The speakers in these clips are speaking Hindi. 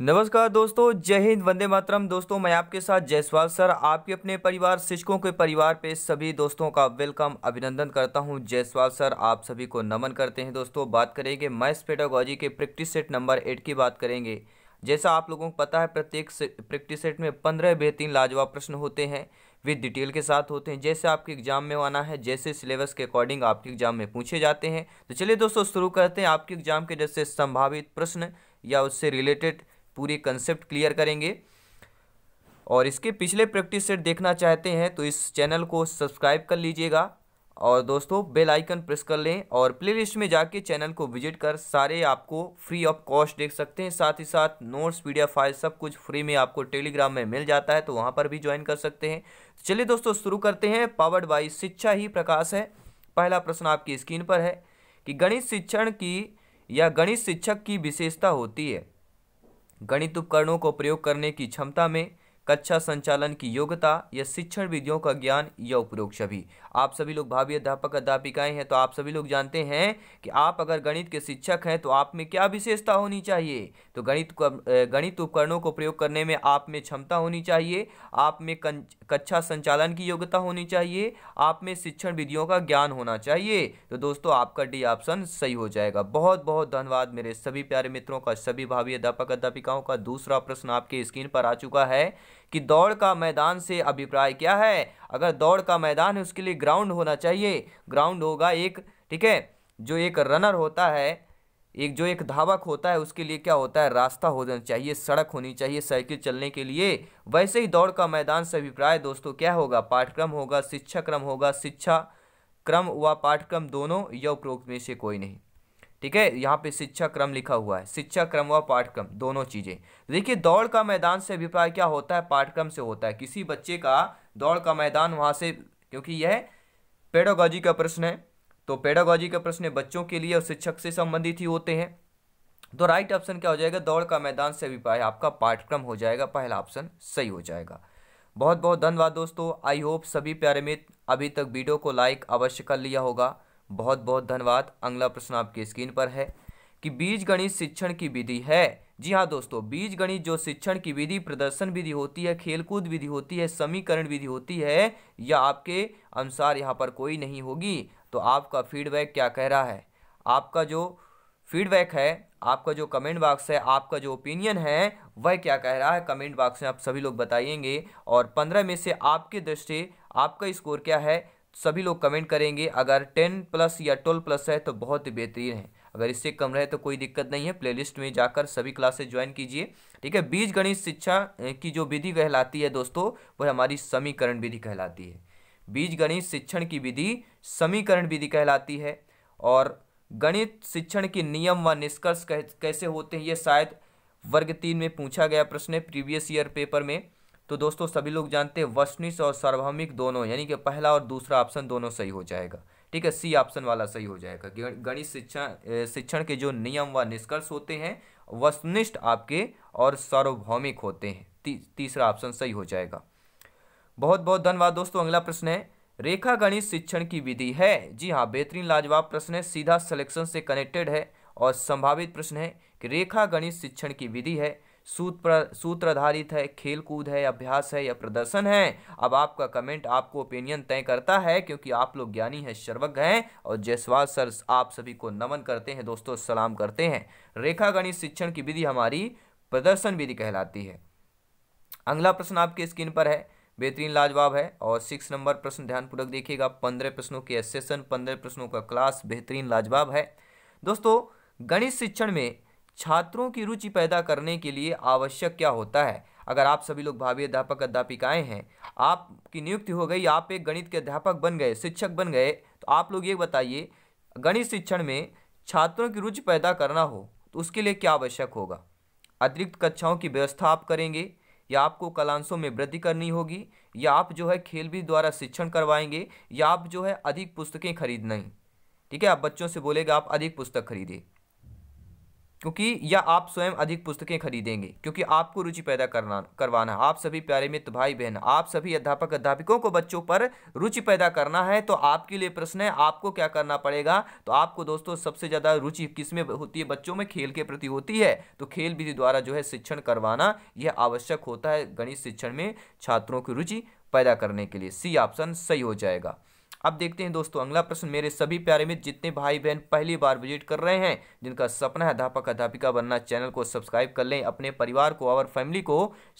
नमस्कार दोस्तों जय हिंद वंदे मातरम दोस्तों मैं आपके साथ जयसवाल सर आपके अपने परिवार शिक्षकों के परिवार पे सभी दोस्तों का वेलकम अभिनंदन करता हूं जयसवाल सर आप सभी को नमन करते हैं दोस्तों बात करेंगे मैथ्स पेडागोजी के प्रैक्टिस सेट नंबर एट की बात करेंगे जैसा आप लोगों को पता है प्रत्येक प्रैक्टिस सेट में पंद्रह बेहतरीन लाजवाब प्रश्न होते हैं वे डिटेल के साथ होते हैं जैसे आपके एग्जाम में आना है जैसे सिलेबस के अकॉर्डिंग आपके एग्जाम में पूछे जाते हैं तो चलिए दोस्तों शुरू करते हैं आपके एग्जाम के जैसे संभावित प्रश्न या उससे रिलेटेड पूरे कंसेप्ट क्लियर करेंगे और इसके पिछले प्रैक्टिस सेट देखना चाहते हैं तो इस चैनल को सब्सक्राइब कर लीजिएगा और दोस्तों बेल आइकन प्रेस कर लें और प्लेलिस्ट में जाके चैनल को विजिट कर सारे आपको फ्री ऑफ कॉस्ट देख सकते हैं साथ ही साथ नोट्स पीडीएफ फाइल सब कुछ फ्री में आपको टेलीग्राम में मिल जाता है तो वहाँ पर भी ज्वाइन कर सकते हैं चलिए दोस्तों शुरू करते हैं पावर्ड बाई शिक्षा ही प्रकाश है पहला प्रश्न आपकी स्क्रीन पर है कि गणित शिक्षण की या गणित शिक्षक की विशेषता होती है गणित उपकरणों को प्रयोग करने की क्षमता में कक्षा संचालन की योग्यता या शिक्षण विधियों का ज्ञान या उपरोक्त सभी आप सभी लोग भावी अध्यापक अध्यापिकाएं हैं तो आप सभी लोग जानते हैं कि आप अगर गणित के शिक्षक हैं तो आप में क्या विशेषता होनी चाहिए तो गणित गणित उपकरणों को प्रयोग करने में आप में क्षमता होनी चाहिए आप में कक्षा संचालन की योग्यता होनी चाहिए आप में शिक्षण विधियों का ज्ञान होना चाहिए तो दोस्तों आपका डी ऑप्शन सही हो जाएगा बहुत बहुत धन्यवाद मेरे सभी प्यारे मित्रों का सभी भावी अध्यापक अध्यापिकाओं का दूसरा प्रश्न आपके स्क्रीन पर आ चुका है कि दौड़ का मैदान से अभिप्राय क्या है अगर दौड़ का मैदान है उसके लिए ग्राउंड होना चाहिए ग्राउंड होगा एक ठीक है जो एक रनर होता है एक जो एक धावक होता है उसके लिए क्या होता है रास्ता होना चाहिए सड़क होनी चाहिए साइकिल चलने के लिए वैसे ही दौड़ का मैदान से अभिप्राय दोस्तों क्या होगा पाठ्यक्रम होगा शिक्षा क्रम होगा शिक्षा क्रम व पाठ्यक्रम दोनों या उपरोक्त में से कोई नहीं ठीक है यहाँ पे शिक्षा क्रम लिखा हुआ है शिक्षा क्रम व पाठ्यक्रम दोनों चीज़ें देखिए दौड़ का मैदान से अभिप्राय क्या होता है पाठ्यक्रम से होता है किसी बच्चे का दौड़ का मैदान वहाँ से क्योंकि यह पेडोगॉजी का प्रश्न है तो पेडोगॉजी का प्रश्न बच्चों के लिए और शिक्षक से संबंधित ही होते हैं तो राइट ऑप्शन क्या हो जाएगा दौड़ का मैदान से अभिप्राय आपका पाठ्यक्रम हो जाएगा पहला ऑप्शन सही हो जाएगा बहुत बहुत धन्यवाद दोस्तों आई होप सभी प्यारे मित्र अभी तक वीडियो को लाइक अवश्य कर लिया होगा बहुत बहुत धन्यवाद अगला प्रश्न आपकी स्क्रीन पर है कि बीज गणित शिक्षण की विधि है जी हाँ दोस्तों बीज गणित जो शिक्षण की विधि प्रदर्शन विधि होती है खेलकूद विधि होती है समीकरण विधि होती है या आपके अनुसार यहाँ पर कोई नहीं होगी तो आपका फीडबैक क्या कह रहा है आपका जो फीडबैक है आपका जो कमेंट बॉक्स है आपका जो ओपिनियन है वह क्या कह रहा है कमेंट बॉक्स में आप सभी लोग बताइएंगे और पंद्रह में से आपके दृष्टि आपका स्कोर क्या है सभी लोग कमेंट करेंगे अगर टेन प्लस या ट्वेल्व प्लस है तो बहुत ही बेहतरीन है अगर इससे कम रहे तो कोई दिक्कत नहीं है प्लेलिस्ट में जाकर सभी क्लासेस ज्वाइन कीजिए ठीक है बीज गणित शिक्षा की जो विधि कहलाती है दोस्तों वह हमारी समीकरण विधि कहलाती है बीज गणित शिक्षण की विधि समीकरण विधि कहलाती है और गणित शिक्षण के नियम व निष्कर्ष कैसे होते हैं ये शायद वर्ग तीन में पूछा गया प्रश्न है प्रीवियस ईयर पेपर में तो दोस्तों सभी लोग जानते हैं वस्निस और सार्वभौमिक दोनों यानी कि पहला और दूसरा ऑप्शन दोनों सही हो जाएगा ठीक है सी ऑप्शन वाला सही हो जाएगा गणित शिक्षा शिक्षण के जो नियम व निष्कर्ष होते हैं वस्तनिष्ठ आपके और सार्वभौमिक होते हैं ती, तीसरा ऑप्शन सही हो जाएगा बहुत बहुत धन्यवाद दोस्तों अगला प्रश्न है रेखा गणित शिक्षण की विधि है जी हाँ बेहतरीन लाजवाब प्रश्न है सीधा सिलेक्शन से कनेक्टेड है और संभावित प्रश्न है कि रेखा गणित शिक्षण की विधि है सूत्र सूत्र आधारित है खेल कूद है अभ्यास है या प्रदर्शन है अब आपका कमेंट आपको ओपिनियन तय करता है क्योंकि आप लोग ज्ञानी हैं सर्वज्ञ हैं और जयसवाल सर आप सभी को नमन करते हैं दोस्तों सलाम करते हैं रेखा गणित शिक्षण की विधि हमारी प्रदर्शन विधि कहलाती है अगला प्रश्न आपके स्क्रीन पर है बेहतरीन लाजवाब है और सिक्स नंबर प्रश्न ध्यानपूर्वक देखिएगा पंद्रह प्रश्नों के सेशन पंद्रह प्रश्नों का क्लास बेहतरीन लाजवाब है दोस्तों गणित शिक्षण में छात्रों की रुचि पैदा करने के लिए आवश्यक क्या होता है अगर आप सभी लोग भावी अध्यापक अध्यापिकाएँ हैं आपकी नियुक्ति हो गई आप एक गणित के अध्यापक बन गए शिक्षक बन गए तो आप लोग ये बताइए गणित शिक्षण में छात्रों की रुचि पैदा करना हो तो उसके लिए क्या आवश्यक होगा अतिरिक्त कक्षाओं की व्यवस्था आप करेंगे या आपको कलांशों में वृद्धि करनी होगी या आप जो है खेल भी द्वारा शिक्षण करवाएंगे या आप जो है अधिक पुस्तकें खरीदना ठीक है आप बच्चों से बोलेगा आप अधिक पुस्तक खरीदें क्योंकि या आप स्वयं अधिक पुस्तकें खरीदेंगे क्योंकि आपको रुचि पैदा करना करवाना है आप सभी प्यारे मित्र भाई बहन आप सभी अध्यापक अध्यापकों को बच्चों पर रुचि पैदा करना है तो आपके लिए प्रश्न है आपको क्या करना पड़ेगा तो आपको दोस्तों सबसे ज़्यादा रुचि किस में होती है बच्चों में खेल के प्रति होती है तो खेल विधि द्वारा जो है शिक्षण करवाना यह आवश्यक होता है गणित शिक्षण में छात्रों की रुचि पैदा करने के लिए सी ऑप्शन सही हो जाएगा अब देखते हैं दोस्तों अगला प्रश्न मेरे सभी प्यारे मित्र जितने भाई बहन पहली बार विजिट कर रहे हैं जिनका सपना है अध्यापक अध्यापिका बनना चैनल को सब्सक्राइब कर लें अपने परिवार को और फैमिली को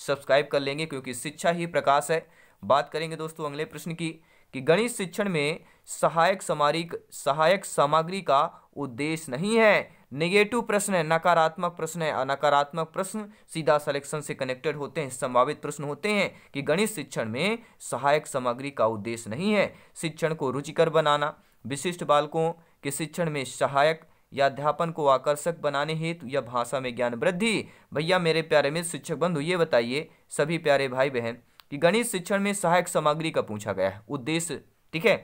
सब्सक्राइब कर लेंगे क्योंकि शिक्षा ही प्रकाश है बात करेंगे दोस्तों अगले प्रश्न की कि गणित शिक्षण में सहायक सामारिक सहायक सामग्री का उद्देश्य नहीं है नेगेटिव प्रश्न है नकारात्मक प्रश्न है नकारात्मक प्रश्न सीधा सिलेक्शन से कनेक्टेड होते हैं संभावित प्रश्न होते हैं कि गणित शिक्षण में सहायक सामग्री का उद्देश्य नहीं है शिक्षण को रुचिकर बनाना विशिष्ट बालकों के शिक्षण में सहायक या अध्यापन को आकर्षक बनाने हेतु या भाषा में ज्ञान वृद्धि भैया मेरे प्यारे में शिक्षक बंधु ये बताइए सभी प्यारे भाई बहन कि गणित शिक्षण में सहायक सामग्री का पूछा गया है उद्देश्य ठीक है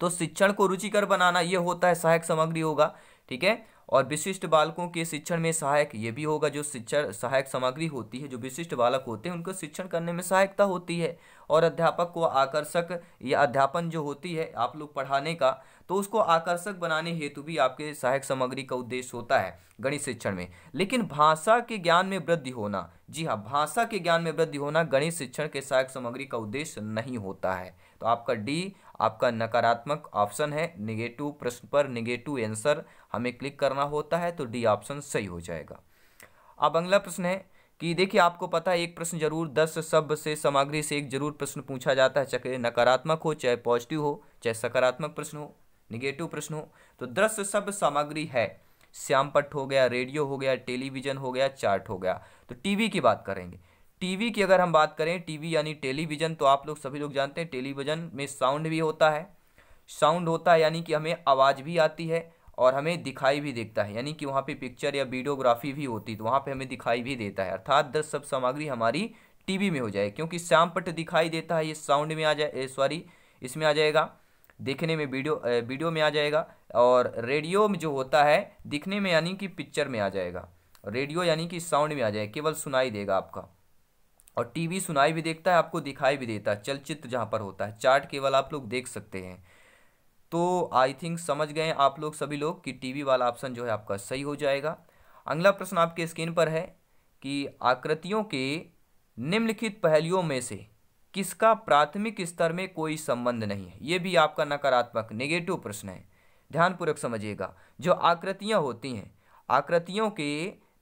तो शिक्षण को रुचिकर बनाना ये होता है सहायक सामग्री होगा ठीक है और विशिष्ट बालकों के शिक्षण में सहायक ये भी होगा जो शिक्षण सहायक सामग्री होती है जो विशिष्ट बालक होते हैं उनको शिक्षण करने में सहायकता होती है और अध्यापक को आकर्षक या अध्यापन जो होती है आप लोग पढ़ाने का तो उसको आकर्षक बनाने हेतु भी आपके सहायक सामग्री का उद्देश्य होता है गणित शिक्षण में लेकिन भाषा के ज्ञान में वृद्धि होना जी हाँ भाषा के ज्ञान में वृद्धि होना गणित शिक्षण के सहायक सामग्री का उद्देश्य नहीं होता है तो आपका डी आपका नकारात्मक ऑप्शन है निगेटिव प्रश्न पर निगेटिव आंसर हमें क्लिक करना होता है तो डी ऑप्शन सही हो जाएगा अब अगला प्रश्न है कि देखिए आपको पता है एक प्रश्न जरूर दस शब्द से सामग्री से एक जरूर प्रश्न पूछा जाता है चाहे नकारात्मक हो चाहे पॉजिटिव हो चाहे सकारात्मक प्रश्न हो निगेटिव प्रश्न हो तो दस शब्द सामग्री है श्यामपट हो गया रेडियो हो गया टेलीविज़न हो गया चार्ट हो गया तो टीवी की बात करेंगे टीवी की अगर हम बात करें टीवी यानी टेलीविज़न तो आप लोग सभी लोग जानते हैं टेलीविज़न में साउंड भी होता है साउंड होता है यानी कि हमें आवाज़ भी आती है और हमें दिखाई भी देता है यानी कि वहाँ पे पिक्चर या वीडियोग्राफी भी होती है तो वहाँ पे हमें दिखाई भी देता है अर्थात दस सब सामग्री हमारी टीवी में हो जाए क्योंकि श्याम पट दिखाई देता है ये साउंड में आ जाए सॉरी इसमें आ जाएगा देखने में वीडियो वीडियो में आ जाएगा और रेडियो में जो होता है दिखने में यानी कि पिक्चर में आ जाएगा रेडियो यानी कि साउंड में आ जाएगा केवल सुनाई देगा आपका और टीवी सुनाई भी देखता है आपको दिखाई भी देता है चलचित्र जहाँ पर होता है चार्ट केवल आप लोग देख सकते हैं तो आई थिंक समझ गए आप लोग सभी लोग कि टीवी वाला ऑप्शन जो है आपका सही हो जाएगा अगला प्रश्न आपके स्क्रीन पर है कि आकृतियों के निम्नलिखित पहलुओं में से किसका प्राथमिक स्तर में कोई संबंध नहीं है ये भी आपका नकारात्मक नेगेटिव प्रश्न है ध्यानपूर्वक समझिएगा जो आकृतियाँ होती हैं आकृतियों के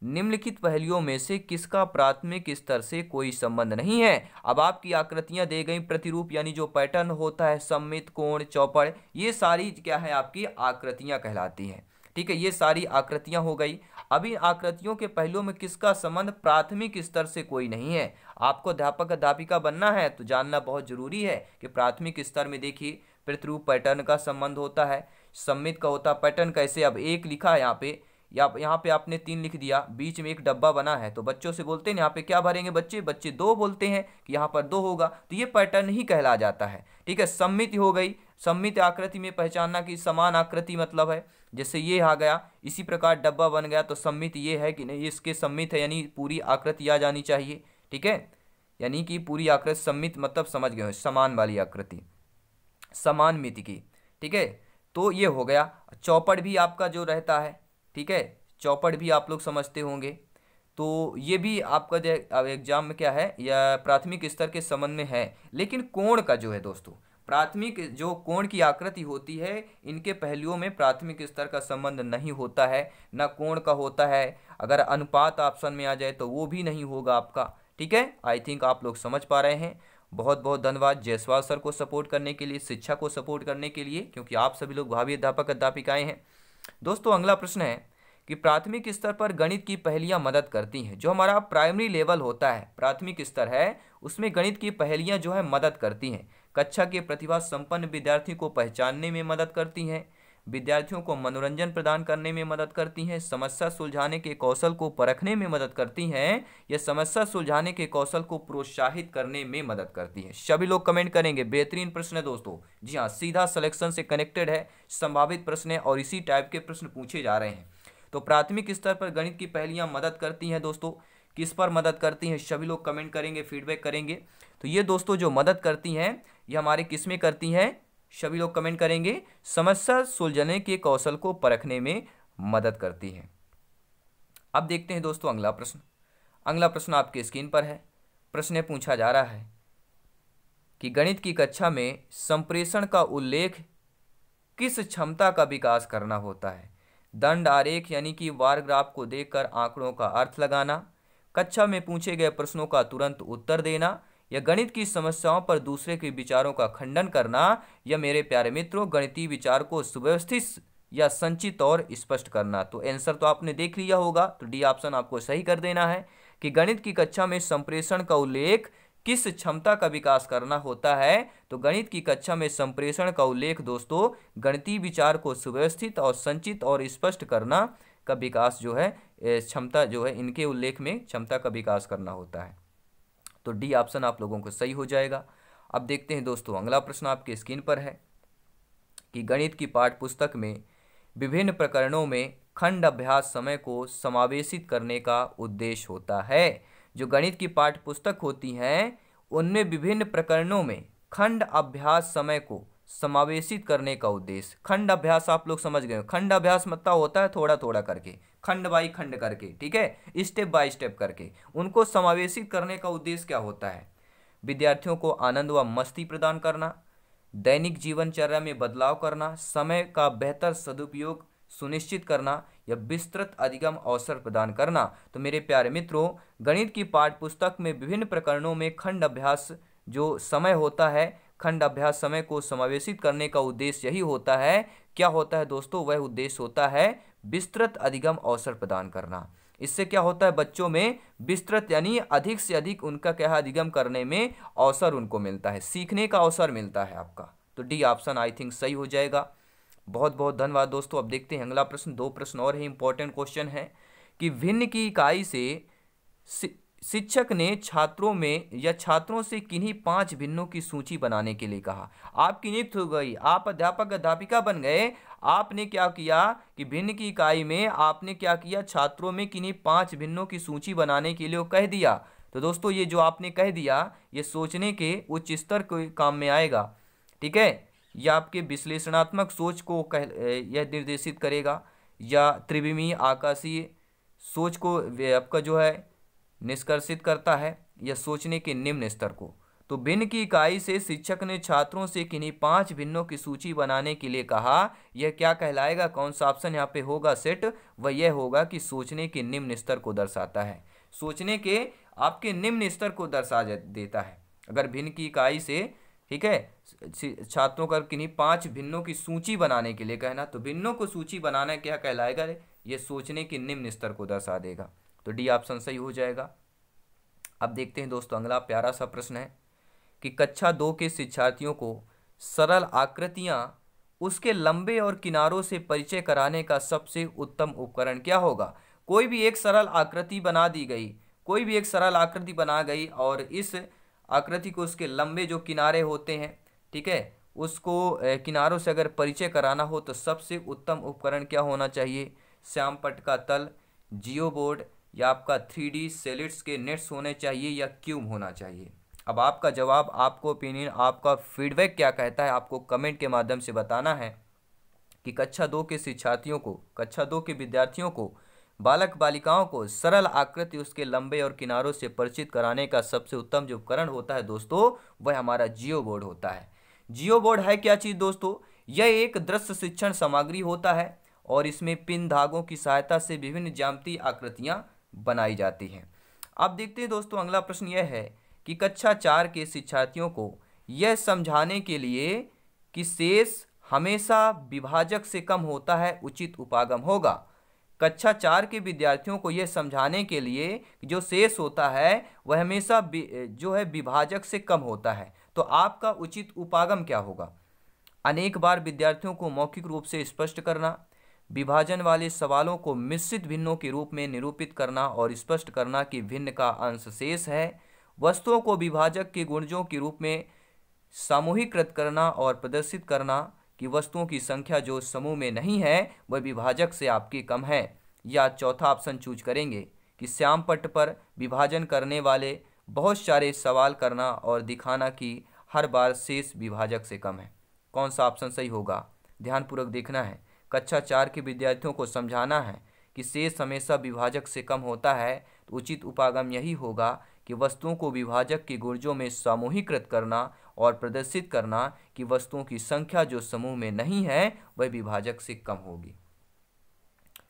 निम्नलिखित पहलुओं में से किसका प्राथमिक स्तर से कोई संबंध नहीं है अब आपकी आकृतियां दे गई प्रतिरूप यानी जो पैटर्न होता है सम्मित कोण चौपड़ ये सारी क्या है आपकी आकृतियां कहलाती हैं ठीक है ये सारी आकृतियां हो गई अभी आकृतियों के पहलुओं में किसका संबंध प्राथमिक स्तर से कोई नहीं है आपको अध्यापक अध्यापिका बनना है तो जानना बहुत जरूरी है कि प्राथमिक स्तर में देखिए प्रतिरूप पैटर्न का संबंध होता है सम्मित का होता पैटर्न कैसे अब एक लिखा है यहाँ पे या यहाँ पे आपने तीन लिख दिया बीच में एक डब्बा बना है तो बच्चों से बोलते हैं यहाँ पे क्या भरेंगे बच्चे बच्चे दो बोलते हैं कि यहाँ पर दो होगा तो ये पैटर्न ही कहला जाता है ठीक है सम्मिति हो गई सम्मित आकृति में पहचानना कि समान आकृति मतलब है जैसे ये आ गया इसी प्रकार डब्बा बन गया तो सम्मित ये है कि नहीं इसके सम्मित है यानी पूरी आकृति आ जानी चाहिए ठीक है यानी कि पूरी आकृति सम्मित मतलब समझ गए समान वाली आकृति समान मिति की ठीक है तो ये हो गया चौपड़ भी आपका जो रहता है ठीक है चौपड़ भी आप लोग समझते होंगे तो ये भी आपका एग्जाम में क्या है या प्राथमिक स्तर के संबंध में है लेकिन कोण का जो है दोस्तों प्राथमिक जो कोण की आकृति होती है इनके पहलुओं में प्राथमिक स्तर का संबंध नहीं होता है ना कोण का होता है अगर अनुपात ऑप्शन में आ जाए तो वो भी नहीं होगा आपका ठीक है आई थिंक आप लोग समझ पा रहे हैं बहुत बहुत धन्यवाद जयसवाल सर को सपोर्ट करने के लिए शिक्षा को सपोर्ट करने के लिए क्योंकि आप सभी लोग भावी अध्यापक अध्यापिकाएँ हैं दोस्तों अगला प्रश्न है कि प्राथमिक स्तर पर गणित की पहलियां मदद करती हैं जो हमारा प्राइमरी लेवल होता है प्राथमिक स्तर है उसमें गणित की पहलियां जो है मदद करती हैं कक्षा के प्रतिभा संपन्न विद्यार्थियों को पहचानने में मदद करती हैं विद्यार्थियों को मनोरंजन प्रदान करने में मदद करती हैं समस्या सुलझाने के कौशल को परखने में मदद करती हैं या समस्या सुलझाने के कौशल को प्रोत्साहित करने में मदद करती हैं सभी लोग कमेंट करेंगे बेहतरीन प्रश्न है दोस्तों जी हाँ सीधा सिलेक्शन से कनेक्टेड है संभावित प्रश्न है और इसी टाइप के प्रश्न पूछे जा रहे हैं तो प्राथमिक स्तर पर गणित की पहलियाँ मदद करती हैं दोस्तों किस पर मदद करती हैं सभी लोग कमेंट करेंगे फीडबैक करेंगे तो ये दोस्तों जो मदद करती हैं ये हमारे किस में करती हैं सभी लोग कमेंट करेंगे समस्या सुलझने के कौशल को परखने में मदद करती है अब देखते हैं दोस्तों अगला प्रश्न अगला प्रश्न आपके स्क्रीन पर है प्रश्न पूछा जा रहा है कि गणित की कक्षा में संप्रेषण का उल्लेख किस क्षमता का विकास करना होता है दंड आरेख यानी कि वारग्राफ को देखकर आंकड़ों का अर्थ लगाना कक्षा में पूछे गए प्रश्नों का तुरंत उत्तर देना या गणित की समस्याओं पर दूसरे के विचारों का खंडन करना या मेरे प्यारे मित्रों गणितीय विचार को सुव्यवस्थित या संचित और स्पष्ट करना तो आंसर तो आपने देख लिया होगा तो डी ऑप्शन आपको सही कर देना है कि गणित की कक्षा में संप्रेषण का उल्लेख किस क्षमता का विकास करना होता है तो गणित की कक्षा में संप्रेषण का उल्लेख दोस्तों गणितीय विचार को सुव्यवस्थित और संचित और स्पष्ट करना का विकास जो है क्षमता जो है इनके उल्लेख में क्षमता का विकास करना होता है तो डी ऑप्शन आप लोगों को सही हो जाएगा अब देखते हैं दोस्तों अगला प्रश्न आपके स्क्रीन पर है कि गणित की पाठ पुस्तक में विभिन्न प्रकरणों में खंड अभ्यास समय को समावेशित करने का उद्देश्य होता है जो गणित की पाठ पुस्तक होती हैं उनमें विभिन्न प्रकरणों में खंड अभ्यास समय को समावेशित करने का उद्देश्य खंड अभ्यास आप लोग समझ गए खंड अभ्यास मतलब होता है थोड़ा थोड़ा करके खंड बाई खंड करके ठीक है स्टेप बाय स्टेप करके उनको समावेशित करने का उद्देश्य क्या होता है विद्यार्थियों को आनंद व मस्ती प्रदान करना दैनिक जीवनचर्या में बदलाव करना समय का बेहतर सदुपयोग सुनिश्चित करना या विस्तृत अधिगम अवसर प्रदान करना तो मेरे प्यारे मित्रों गणित की पाठ्यपुस्तक में विभिन्न प्रकरणों में खंड अभ्यास जो समय होता है खंड अभ्यास समय को समावेशित करने का उद्देश्य यही होता है क्या होता है दोस्तों वह उद्देश्य होता है विस्तृत अधिगम अवसर प्रदान करना इससे क्या होता है बच्चों में विस्तृत यानी अधिक से अधिक उनका क्या अधिगम करने में अवसर उनको मिलता है सीखने का अवसर मिलता है आपका तो डी ऑप्शन आई थिंक सही हो जाएगा बहुत बहुत धन्यवाद दोस्तों अब देखते हैं अगला प्रश्न दो प्रश्न और ही इंपॉर्टेंट क्वेश्चन है कि भिन्न की इकाई से शिक्षक ने छात्रों में या छात्रों से किन्हीं पांच भिन्नों की सूची बनाने के लिए कहा आपकी नियुक्त हो गई आप अध्यापक अध्यापिका बन गए आपने क्या किया कि भिन्न की इकाई में आपने क्या किया छात्रों में किन्हीं पांच भिन्नों की सूची बनाने के लिए कह दिया तो दोस्तों ये जो आपने कह दिया ये सोचने के उच्च स्तर के काम में आएगा ठीक है यह आपके विश्लेषणात्मक सोच को कह यह निर्देशित करेगा या त्रिविमी आकाशीय सोच को आपका जो है निष्कर्षित करता है या सोचने के निम्न स्तर को तो भिन्न की इकाई से शिक्षक ने छात्रों से किन्हीं पांच भिन्नों की सूची बनाने के लिए कहा यह क्या कहलाएगा कौन सा ऑप्शन यहाँ पे होगा सेट वह यह होगा कि सोचने के निम्न स्तर को दर्शाता है सोचने के आपके निम्न स्तर को दर्शा देता है अगर भिन्न की इकाई से ठीक है छात्रों का किन्हीं पांच भिन्नों की सूची बनाने के लिए कहना तो भिन्नों को सूची बनाना क्या कहलाएगा ये सोचने के निम्न स्तर को दर्शा देगा तो डी ऑप्शन सही हो जाएगा अब देखते हैं दोस्तों अगला प्यारा सा प्रश्न है कि कक्षा दो के शिक्षार्थियों को सरल आकृतियाँ उसके लंबे और किनारों से परिचय कराने का सबसे उत्तम उपकरण क्या होगा कोई भी एक सरल आकृति बना दी गई कोई भी एक सरल आकृति बना गई और इस आकृति को उसके लंबे जो किनारे होते हैं ठीक है उसको किनारों से अगर परिचय कराना हो तो सबसे उत्तम उपकरण क्या होना चाहिए श्यामपट का तल जियो बोर्ड या आपका थ्री डी सेलिट्स के नेट्स होने चाहिए या क्यूब होना चाहिए अब आपका जवाब आपको ओपिनियन आपका फीडबैक क्या कहता है आपको कमेंट के माध्यम से बताना है कि कक्षा दो के शिक्षार्थियों को कक्षा दो के विद्यार्थियों को बालक बालिकाओं को सरल आकृति उसके लंबे और किनारों से परिचित कराने का सबसे उत्तम जो उपकरण होता है दोस्तों वह हमारा जियो बोर्ड होता है जियो बोर्ड है क्या चीज़ दोस्तों यह एक दृश्य शिक्षण सामग्री होता है और इसमें पिन धागों की सहायता से विभिन्न जामती आकृतियाँ बनाई जाती है अब देखते हैं दोस्तों अगला प्रश्न यह है कि कक्षा चार के शिक्षार्थियों को यह समझाने के लिए कि शेष हमेशा विभाजक से कम होता है उचित उपागम होगा कक्षा चार के विद्यार्थियों को यह समझाने के लिए जो शेष होता है वह हमेशा जो है विभाजक से कम होता है तो आपका उचित उपागम क्या होगा अनेक बार विद्यार्थियों को मौखिक रूप से स्पष्ट करना विभाजन वाले सवालों को मिश्रित भिन्नों के रूप में निरूपित करना और स्पष्ट करना कि भिन्न का अंश शेष है वस्तुओं को विभाजक के गुणजों के रूप में सामूहिकृत करना और प्रदर्शित करना कि वस्तुओं की संख्या जो समूह में नहीं है वह विभाजक से आपकी कम है या चौथा ऑप्शन चूज करेंगे कि श्याम पट पर विभाजन करने वाले बहुत सारे सवाल करना और दिखाना कि हर बार शेष विभाजक से कम है कौन सा ऑप्शन सही होगा ध्यानपूर्वक देखना है कक्षा चार के विद्यार्थियों को समझाना है कि शेष हमेशा विभाजक से कम होता है तो उचित उपागम यही होगा कि वस्तुओं को विभाजक के गुर्जों में सामूहिकृत करना और प्रदर्शित करना कि वस्तुओं की संख्या जो समूह में नहीं है वह विभाजक से कम होगी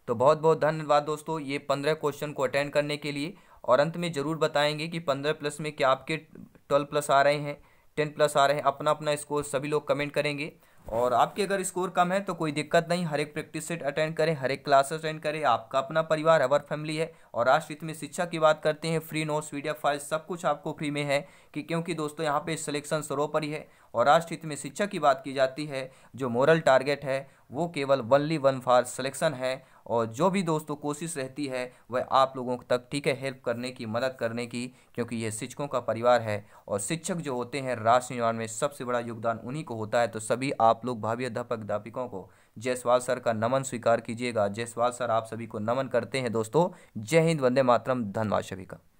तो बहुत बहुत धन्यवाद दोस्तों ये पंद्रह क्वेश्चन को अटेंड करने के लिए और अंत में ज़रूर बताएंगे कि पंद्रह प्लस में क्या आपके ट्वेल्व प्लस आ रहे हैं टेन प्लस आ रहे हैं अपना अपना स्कोर सभी लोग कमेंट करेंगे और आपके अगर स्कोर कम है तो कोई दिक्कत नहीं हर एक प्रैक्टिस सेट अटेंड करें हर एक क्लास अटेंड करें आपका अपना परिवार अवर फैमिली है और राष्ट्रहित में शिक्षा की बात करते हैं फ्री नोट्स वीडियो फाइल सब कुछ आपको फ्री में है कि क्योंकि दोस्तों यहाँ पे सिलेक्शन सरोपरि है और राष्ट्रहित में शिक्षा की बात की जाती है जो मॉरल टारगेट है वो केवल वनली वन फॉर सिलेक्शन है और जो भी दोस्तों कोशिश रहती है वह आप लोगों तक ठीक है हेल्प करने की मदद करने की क्योंकि ये शिक्षकों का परिवार है और शिक्षक जो होते हैं राष्ट्र निर्माण में सबसे बड़ा योगदान उन्हीं को होता है तो सभी आप लोग भावी अध्यापक अध्यापिकों को जयसवाल सर का नमन स्वीकार कीजिएगा जयसवाल सर आप सभी को नमन करते हैं दोस्तों जय हिंद वंदे मातरम धन्यवाद सभी का